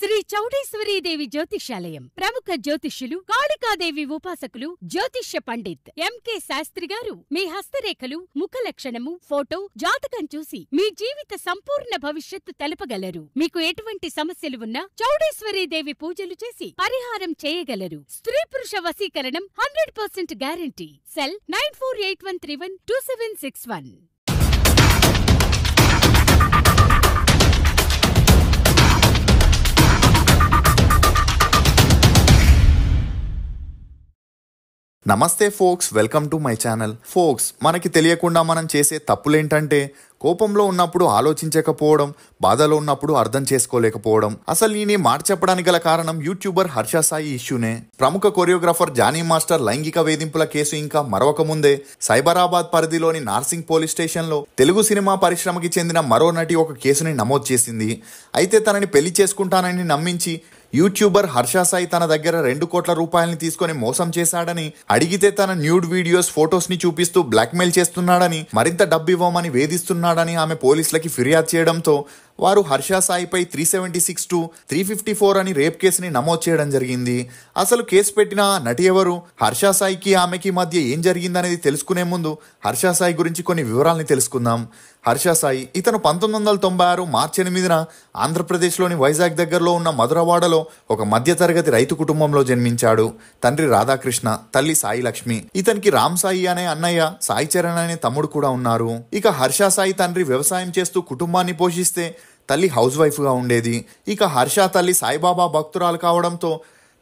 శ్రీ దేవి జ్యోతిషాలయం ప్రముఖ జ్యోతిష్యులు కాళికాదేవి ఉపాసకులు జ్యోతిష్య పండిత్ ఎంకే శాస్త్రి గారు మీ హస్తరేఖలు ముఖ లక్షణము ఫోటో జాతకం చూసి మీ జీవిత సంపూర్ణ భవిష్యత్తు తెలపగలరు మీకు ఎటువంటి సమస్యలు ఉన్నా దేవి పూజలు చేసి పరిహారం చేయగలరు స్త్రీ పురుష వశీకరణం hundred percent guarantee cell nine four eight one three one two seven six one నమస్తే folks welcome to my channel folks మనకి తెలియకుండా మనం చేసే తప్పులేంటంటే కోపంలో ఉన్నప్పుడు ఆలోచించకపోవడం బాధలో ఉన్నప్పుడు అర్థం చేసుకోలేకపోవడం అసలు నేను ఈ మాట చెప్పడానికి గల కారణం యూట్యూబర్ హర్ష సాయి ఇష్యూనే ప్రముఖ కొరియోగ్రాఫర్ జానీ మాస్టర్ లైంగిక వేధింపుల కేసు ఇంకా మరొక ముందే సైబరాబాద్ పరిధిలోని నార్సింగ్ పోలీస్ స్టేషన్లో తెలుగు సినిమా పరిశ్రమకి చెందిన మరో నటి ఒక కేసుని నమోదు చేసింది అయితే తనని పెళ్లి చేసుకుంటానని నమ్మించి యూట్యూబర్ హర్షాసాయి తన దగ్గర రెండు కోట్ల రూపాయలని తీసుకొని మోసం చేశాడని అడిగితే తన న్యూడ్ వీడియోస్ ఫొటోస్ ని చూపిస్తూ బ్లాక్మెయిల్ చేస్తున్నాడని మరింత డబ్బు ఇవ్వమని వేధిస్తున్నాడని ఆమె పోలీసులకి ఫిర్యాదు చేయడంతో వారు హర్ష సాయిపై three seventy six two three fifty four అని రేప్ కేసుని నమోదు చేయడం జరిగింది అసలు కేసు పెట్టిన నటి ఎవరు హర్ష సాయికి ఆమెకి మధ్య ఏం జరిగిందనేది తెలుసుకునే ముందు హర్ష సాయి గురించి కొన్ని వివరాలని తెలుసుకుందాం హర్ష సాయి ఇతను పంతొమ్మిది వందల తొంభై ఆరు మార్చి ఎనిమిదిన ఆంధ్రప్రదేశ్లోని వైజాగ్ దగ్గరలో ఉన్న మధురవాడలో ఒక మధ్యతరగతి రైతు కుటుంబంలో జన్మించాడు తండ్రి రాధాకృష్ణ తల్లి సాయి లక్ష్మి ఇతనికి రామ్ సాయి అనే అన్నయ్య సాయి చరణ్ అనే తమ్ముడు కూడా ఉన్నారు ఇక హర్ష సాయి తండ్రి వ్యవసాయం చేస్తూ కుటుంబాన్ని పోషిస్తే తల్లి హౌస్ వైఫ్గా ఉండేది ఇక హర్ష తల్లి సాయిబాబా భక్తురాలు కావడంతో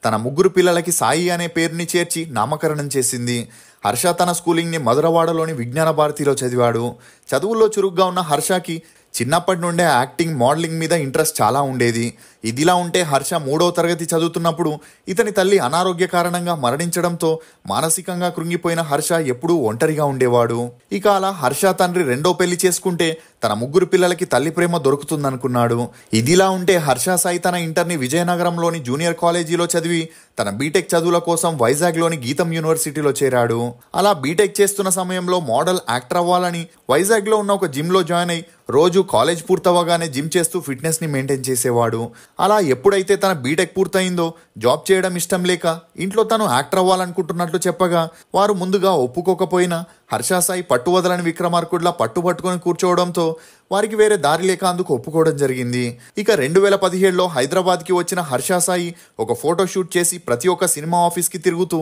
తన ముగ్గురు పిల్లలకి సాయి అనే పేరుని చేర్చి నామకరణం చేసింది హర్ష తన స్కూలింగ్ని మధురవాడలోని విజ్ఞాన భారతిలో చదివాడు చదువుల్లో చురుగ్గా ఉన్న హర్షకి చిన్నప్పటి నుండే యాక్టింగ్ మోడలింగ్ మీద ఇంట్రెస్ట్ చాలా ఉండేది ఇదిలా ఉంటే హర్ష మూడో తరగతి చదువుతున్నప్పుడు ఇతని తల్లి అనారోగ్య కారణంగా మరణించడంతో మానసికంగా కృంగిపోయిన హర్ష ఎప్పుడూ ఒంటరిగా ఉండేవాడు ఇక అలా హర్ష తండ్రి రెండో పెళ్లి చేసుకుంటే తన ముగ్గురు పిల్లలకి తల్లి ప్రేమ దొరుకుతుందనుకున్నాడు ఇదిలా ఉంటే హర్ష సాయి తన ఇంటర్ని విజయనగరంలోని జూనియర్ కాలేజీలో చదివి తన బీటెక్ చదువుల కోసం వైజాగ్లోని గీతం యూనివర్సిటీలో చేరాడు అలా బీటెక్ చేస్తున్న సమయంలో మోడల్ యాక్టర్ అవ్వాలని వైజాగ్లో ఉన్న ఒక జిమ్లో జాయిన్ అయి రోజు కాలేజ్ పూర్తవగానే జిమ్ చేస్తూ ఫిట్నెస్ని మెయింటైన్ చేసేవాడు అలా ఎప్పుడైతే తన బీటెక్ పూర్తయిందో జాబ్ చేయడం ఇష్టం లేక ఇంట్లో తను యాక్టర్ అవ్వాలనుకుంటున్నట్లు చెప్పగా వారు ముందుగా ఒప్పుకోకపోయినా హర్షాసాయి పట్టు వదలని విక్రమార్కుడ్లా పట్టుబట్టుకొని కూర్చోవడంతో వారికి వేరే దారి లేక అందుకు ఒప్పుకోవడం జరిగింది ఇక రెండు వేల పదిహేడులో హైదరాబాద్కి వచ్చిన హర్ష సాయి ఒక ఫోటో షూట్ చేసి ప్రతి ఒక్క సినిమా ఆఫీస్కి తిరుగుతూ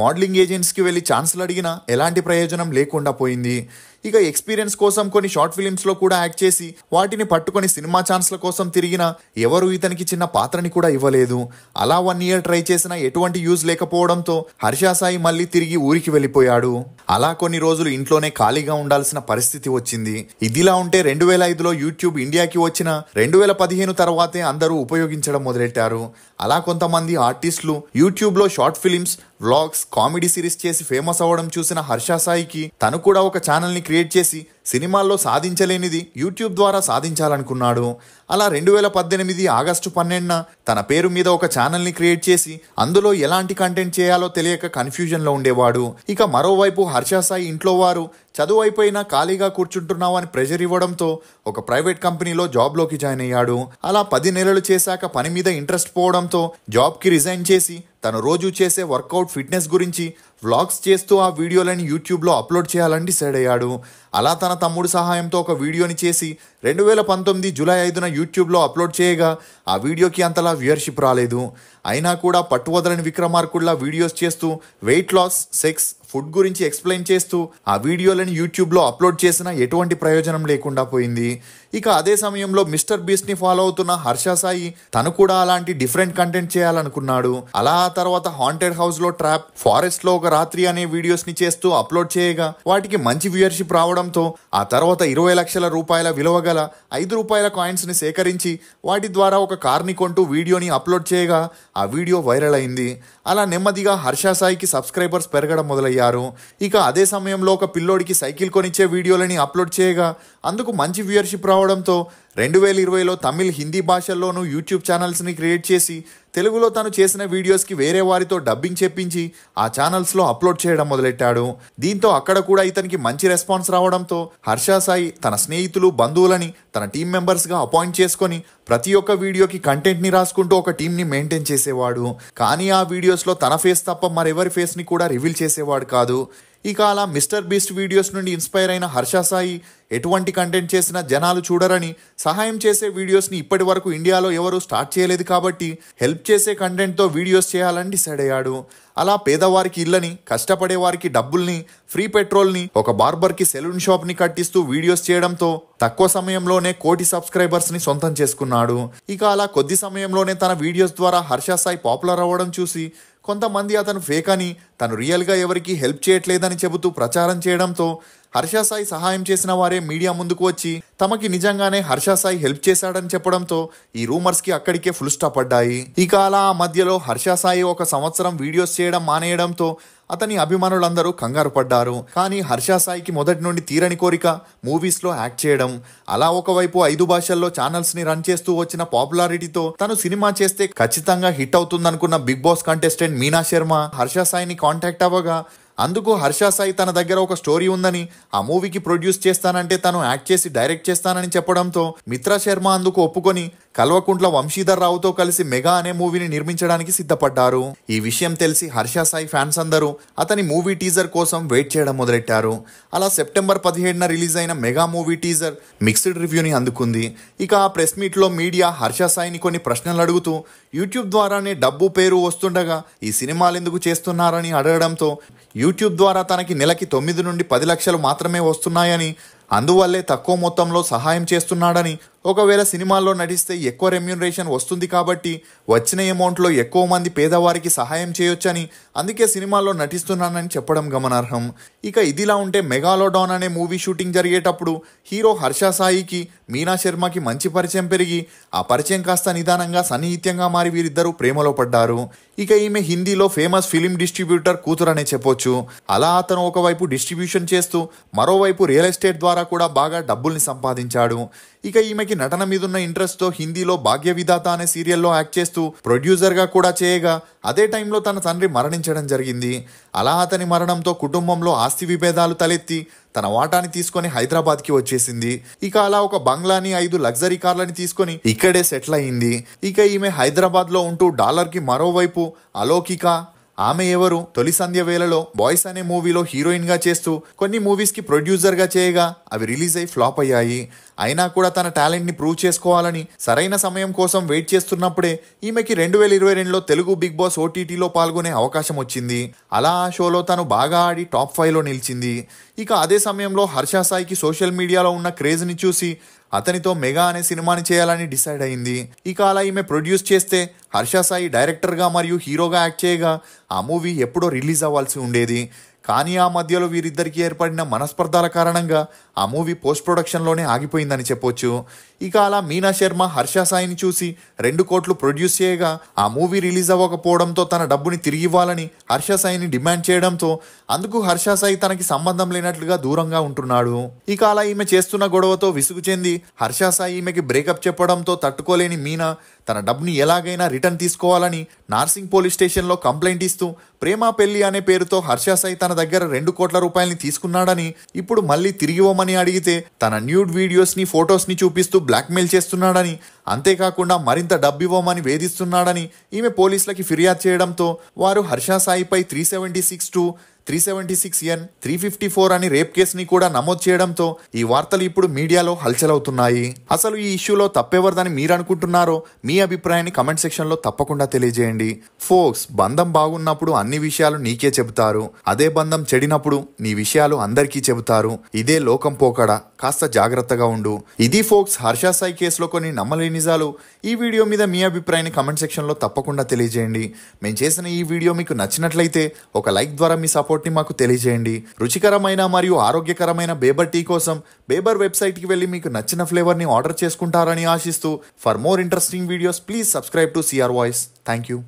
మోడలింగ్ ఏజెంట్స్కి వెళ్ళి ఛాన్సులు అడిగినా ఎలాంటి ప్రయోజనం లేకుండా పోయింది ఇక ఎక్స్పీరియన్స్ కోసం కొన్ని షార్ట్ ఫిలిమ్స్లో కూడా యాక్ట్ చేసి వాటిని పట్టుకొని సినిమా ఛాన్స్ల కోసం తిరిగిన ఎవరు ఇతనికి చిన్న పాత్రని కూడా ఇవ్వలేదు అలా వన్ ఇయర్ ట్రై చేసినా ఎటువంటి యూజ్ లేకపోవడంతో హర్షాసాయి మళ్ళీ తిరిగి ఊరికి వెళ్ళిపోయాడు అలా కొన్ని రోజులు ఇంట్లోనే ఖాళీగా ఉండాల్సిన పరిస్థితి వచ్చింది ఇదిలా ఉంటే రెండు వేల ఐదులో యూట్యూబ్ ఇండియాకి వచ్చిన రెండు వేల పదిహేను తర్వాతే అందరూ ఉపయోగించడం మొదలెట్టారు అలా కొంతమంది ఆర్టిస్టులు యూట్యూబ్లో short films vlogs comedy series చేసి ఫేమస్ అవ్వడం చూసిన హర్షాసాయికి తను కూడా ఒక ఛానల్ని క్రియేట్ చేసి సినిమాల్లో సాధించలేనిది యూట్యూబ్ ద్వారా సాధించాలనుకున్నాడు అలా రెండు వేల పద్దెనిమిది ఆగస్టు పన్నెండున తన పేరు మీద ఒక ఛానల్ని క్రియేట్ చేసి అందులో ఎలాంటి కంటెంట్ చేయాలో తెలియక కన్ఫ్యూజన్లో ఉండేవాడు ఇక మరోవైపు హర్షాసాయి ఇంట్లో వారు చదువు అయిపోయినా ఖాళీగా కూర్చుంటున్నావు అని ఇవ్వడంతో ఒక ప్రైవేట్ కంపెనీలో జాబ్లోకి జాయిన్ అయ్యాడు అలా పది నెలలు చేశాక పని మీద ఇంట్రెస్ట్ పోవడంతో జాబ్కి రిజైన్ చేసి తను రోజు చేసే వర్కౌట్ ఫిట్నెస్ గురించి వ్లాగ్స్ చేస్తూ ఆ వీడియోలను యూట్యూబ్లో అప్లోడ్ చేయాలని డిసైడ్ అయ్యాడు అలా తన తన తమ్ముడి సహాయంతో ఒక వీడియోని చేసి రెండు వేల పంతొమ్మిది జూలై ఐదున యూట్యూబ్లో అప్లోడ్ చేయగా ఆ వీడియోకి అంతలా వ్యూయర్షిప్ రాలేదు అయినా కూడా పట్టువదలని విక్రమార్కుడిలా వీడియోస్ చేస్తూ వెయిట్ లాస్ సెక్స్ ఫుడ్ గురించి ఎక్స్ప్లెయిన్ చేస్తూ ఆ వీడియోలను యూట్యూబ్లో అప్లోడ్ చేసిన ఎటువంటి ప్రయోజనం లేకుండా పోయింది ఇక అదే సమయంలో మిస్టర్ ని ఫాలో అవుతున్న హర్ష సాయి తను కూడా అలాంటి డిఫరెంట్ కంటెంట్ చేయాలనుకున్నాడు అలా ఆ తర్వాత హాంటెడ్ హౌస్లో ట్రాప్ ఫారెస్ట్లో ఒక రాత్రి అనే వీడియోస్ని చేస్తూ అప్లోడ్ చేయగా వాటికి మంచి వ్యూయర్షిప్ రావడంతో ఆ తర్వాత ఇరవై లక్షల రూపాయల విలువ గల ఐదు రూపాయల కాయిన్స్ని సేకరించి వాటి ద్వారా ఒక కార్ని కొంటూ వీడియోని అప్లోడ్ చేయగా ఆ వీడియో వైరల్ అయింది అలా నెమ్మదిగా హర్ష సాయికి సబ్స్క్రైబర్స్ పెరగడం మొదలయ్యారు అయ్యారు ఇక అదే సమయంలో ఒక పిల్లోడికి సైకిల్ కొనిచ్చే వీడియోలని అప్లోడ్ చేయగా అందుకు మంచి వ్యూయర్షిప్ రావడంతో రెండు వేల ఇరవైలో తమిళ్ హిందీ భాషల్లోనూ యూట్యూబ్ ఛానల్స్ని క్రియేట్ చేసి తెలుగులో తను చేసిన వీడియోస్కి వేరే వారితో డబ్బింగ్ చెప్పించి ఆ ఛానల్స్లో అప్లోడ్ చేయడం మొదలెట్టాడు దీంతో అక్కడ కూడా ఇతనికి మంచి రెస్పాన్స్ రావడంతో హర్ష సాయి తన స్నేహితులు బంధువులని తన టీం మెంబర్స్గా అపాయింట్ చేసుకొని ప్రతి ఒక్క వీడియోకి కంటెంట్ని రాసుకుంటూ ఒక టీంని మెయింటైన్ చేసేవాడు కానీ ఆ వీడియోస్లో తన ఫేస్ తప్ప మరెవరి ఫేస్ని కూడా రివీల్ చేసేవాడు కాదు ఇక అలా మిస్టర్ బీస్ట్ వీడియోస్ నుండి ఇన్స్పైర్ అయిన హర్ష సాయి ఎటువంటి కంటెంట్ చేసినా జనాలు చూడరని సహాయం చేసే వీడియోస్ని ఇప్పటి వరకు ఇండియాలో ఎవరూ స్టార్ట్ చేయలేదు కాబట్టి హెల్ప్ చేసే కంటెంట్తో వీడియోస్ చేయాలని డిసైడ్ అయ్యాడు అలా పేదవారికి ఇళ్ళని కష్టపడే వారికి డబ్బుల్ని ఫ్రీ పెట్రోల్ని ఒక బార్బర్కి సెలూన్ షాప్ని కట్టిస్తూ వీడియోస్ చేయడంతో తక్కువ సమయంలోనే కోటి సబ్స్క్రైబర్స్ని సొంతం చేసుకున్నాడు ఇక అలా కొద్ది సమయంలోనే తన వీడియోస్ ద్వారా హర్ష సాయి పాపులర్ అవ్వడం చూసి కొంతమంది అతను ఫేక్ అని తను రియల్గా ఎవరికీ హెల్ప్ చేయట్లేదని చెబుతూ ప్రచారం చేయడంతో హర్షాసాయి సహాయం చేసిన వారే మీడియా ముందుకు వచ్చి తమకి నిజంగానే హర్షాసాయి హెల్ప్ చేశాడని చెప్పడంతో ఈ రూమర్స్కి అక్కడికే ఫుల్ స్టాప్ పడ్డాయి ఇక అలా ఆ మధ్యలో హర్షాసాయి ఒక సంవత్సరం వీడియోస్ చేయడం మానేయడంతో అతని అభిమానులందరూ కంగారు పడ్డారు కానీ హర్షాసాయికి మొదటి నుండి తీరని కోరిక మూవీస్లో యాక్ట్ చేయడం అలా ఒకవైపు ఐదు భాషల్లో ఛానల్స్ని రన్ చేస్తూ వచ్చిన పాపులారిటీతో తను సినిమా చేస్తే ఖచ్చితంగా హిట్ అవుతుందనుకున్న big boss contestant Meena Sharma హర్షాసాయిని కాంటాక్ట్ అవ్వగా అందుకు హర్ష సాయి తన దగ్గర ఒక స్టోరీ ఉందని ఆ మూవీకి ప్రొడ్యూస్ చేస్తానంటే తను యాక్ట్ చేసి డైరెక్ట్ చేస్తానని చెప్పడంతో మిత్రా శర్మ అందుకు ఒప్పుకొని కల్వకుంట్ల వంశీధర్ రావుతో కలిసి మెగా అనే మూవీని నిర్మించడానికి సిద్ధపడ్డారు ఈ విషయం తెలిసి హర్ష సాయి ఫ్యాన్స్ అందరూ అతని మూవీ టీజర్ కోసం వెయిట్ చేయడం మొదలెట్టారు అలా సెప్టెంబర్ పదిహేడున రిలీజ్ అయిన మెగా మూవీ టీజర్ మిక్స్డ్ రివ్యూని అందుకుంది ఇక ఆ ప్రెస్ మీట్లో మీడియా హర్ష సాయిని కొన్ని ప్రశ్నలు అడుగుతూ యూట్యూబ్ ద్వారానే డబ్బు పేరు వస్తుండగా ఈ సినిమాలు ఎందుకు చేస్తున్నారని అడగడంతో యూట్యూబ్ ద్వారా తనకి నెలకి తొమ్మిది నుండి పది లక్షలు మాత్రమే వస్తున్నాయని అందువల్లే తక్కువ మొత్తంలో సహాయం చేస్తున్నాడని ఒకవేళ సినిమాల్లో నటిస్తే ఎక్కువ రెమ్యూనరేషన్ వస్తుంది కాబట్టి వచ్చిన అమౌంట్లో ఎక్కువ మంది పేదవారికి సహాయం చేయొచ్చని అందుకే సినిమాల్లో నటిస్తున్నానని చెప్పడం గమనార్హం ఇక ఇదిలా ఉంటే మెగాలోడాన్ అనే మూవీ షూటింగ్ జరిగేటప్పుడు హీరో హర్ష సాయికి మీనా శర్మకి మంచి పరిచయం పెరిగి ఆ పరిచయం కాస్త నిదానంగా సన్నిహిత్యంగా మారి వీరిద్దరూ ప్రేమలో పడ్డారు ఇక ఈమె హిందీలో ఫేమస్ ఫిలిం డిస్ట్రిబ్యూటర్ కూతురనే చెప్పొచ్చు అలా అతను ఒకవైపు డిస్ట్రిబ్యూషన్ చేస్తూ మరోవైపు రియల్ ఎస్టేట్ ద్వారా కూడా బాగా డబ్బుల్ని సంపాదించాడు ఇక ఈమెకి అతనికి నటన మీదున్న ఇంట్రెస్ట్తో హిందీలో భాగ్య విధాత అనే సీరియల్లో యాక్ట్ చేస్తూ ప్రొడ్యూసర్గా కూడా చేయగా అదే టైంలో తన తండ్రి మరణించడం జరిగింది అలా అతని మరణంతో కుటుంబంలో ఆస్తి విభేదాలు తలెత్తి తన వాటాని తీసుకొని హైదరాబాద్కి వచ్చేసింది ఇక అలా ఒక బంగ్లాని ఐదు లగ్జరీ కార్లని తీసుకొని ఇక్కడే సెటిల్ అయింది ఇక ఈమె హైదరాబాద్లో ఉంటూ డాలర్కి మరోవైపు అలౌకిక ఆమె ఎవరు తొలి సంధ్య వేళలో బాయ్స్ అనే మూవీలో హీరోయిన్గా చేస్తూ కొన్ని మూవీస్కి ప్రొడ్యూసర్గా చేయగా అవి రిలీజ్ అయి ఫ్లాప్ అయ్యాయి అయినా కూడా తన టాలెంట్ని ప్రూవ్ చేసుకోవాలని సరైన సమయం కోసం వెయిట్ చేస్తున్నప్పుడే ఈమెకి రెండు వేల ఇరవై రెండులో తెలుగు బిగ్ బాస్ ఓటీటీలో పాల్గొనే అవకాశం వచ్చింది అలా ఆ షోలో తను బాగా ఆడి టాప్ ఫైవ్లో నిలిచింది ఇక అదే సమయంలో హర్ష సాయికి సోషల్ మీడియాలో ఉన్న క్రేజ్ని చూసి అతనితో మెగా అనే సినిమాని చేయాలని డిసైడ్ అయింది ఇక అలా ఈమె ప్రొడ్యూస్ చేస్తే హర్ష సాయి డైరెక్టర్గా మరియు హీరోగా యాక్ట్ చేయగా ఆ మూవీ ఎప్పుడో రిలీజ్ అవ్వాల్సి ఉండేది కానీ ఆ మధ్యలో వీరిద్దరికీ ఏర్పడిన మనస్పర్ధాల కారణంగా ఆ మూవీ పోస్ట్ ప్రొడక్షన్లోనే ఆగిపోయిందని చెప్పొచ్చు ఇక అలా మీనా శర్మ హర్ష సాయిని చూసి రెండు కోట్లు ప్రొడ్యూస్ చేయగా ఆ మూవీ రిలీజ్ అవ్వకపోవడంతో తన డబ్బుని తిరిగి ఇవ్వాలని హర్ష సాయిని డిమాండ్ చేయడంతో అందుకు హర్ష సాయి తనకి సంబంధం లేనట్లుగా దూరంగా ఉంటున్నాడు ఇక అలా ఈమె చేస్తున్న గొడవతో విసుగు చెంది హర్ష సాయి ఈమెకి బ్రేకప్ చెప్పడంతో తట్టుకోలేని మీనా తన డబ్బుని ఎలాగైనా రిటర్న్ తీసుకోవాలని నార్సింగ్ పోలీస్ స్టేషన్లో కంప్లైంట్ ఇస్తూ ప్రేమ పెళ్లి అనే పేరుతో హర్షాసాయి తన దగ్గర రెండు కోట్ల రూపాయలని తీసుకున్నాడని ఇప్పుడు మళ్ళీ తిరిగివ్వమని అడిగితే తన న్యూడ్ వీడియోస్ని ఫొటోస్ని చూపిస్తూ బ్లాక్మెయిల్ చేస్తున్నాడని అంతేకాకుండా మరింత డబ్బు ఇవ్వమని వేధిస్తున్నాడని ఈమె పోలీసులకి ఫిర్యాదు చేయడంతో వారు హర్షాసాయిపై three seventy six two three seventy six N three fifty four అని రేప్ కేసుని కూడా నమోదు చేయడంతో ఈ వార్తలు ఇప్పుడు మీడియాలో హల్చలవుతున్నాయి అసలు ఈ ఇష్యూలో తప్పెవరదని మీరు అనుకుంటున్నారో మీ అభిప్రాయాన్ని కమెంట్ సెక్షన్లో తప్పకుండా తెలియజేయండి ఫోక్స్ బంధం బాగున్నప్పుడు అన్ని విషయాలు నీకే చెబుతారు అదే బంధం చెడినప్పుడు నీ విషయాలు అందరికీ చెబుతారు ఇదే లోకం పోకడ కాస్త జాగ్రత్తగా ఉండు ఇది ఫోక్స్ హర్ష సాయి కేసులో కొన్ని నమ్మలేని నిజాలు ఈ వీడియో మీద మీ అభిప్రాయాన్ని కమెంట్ సెక్షన్లో తప్పకుండా తెలియజేయండి మేము చేసిన ఈ వీడియో మీకు నచ్చినట్లయితే ఒక లైక్ ద్వారా మీ సపోర్ట్ సపోర్ట్ని మాకు తెలియజేయండి రుచికరమైన మరియు ఆరోగ్యకరమైన బేబర్ టీ కోసం బేబర్ వెబ్సైట్కి వెళ్ళి మీకు నచ్చిన ఫ్లేవర్ని ఆర్డర్ చేసుకుంటారని ఆశిస్తూ for more interesting videos please subscribe to CR voice thank you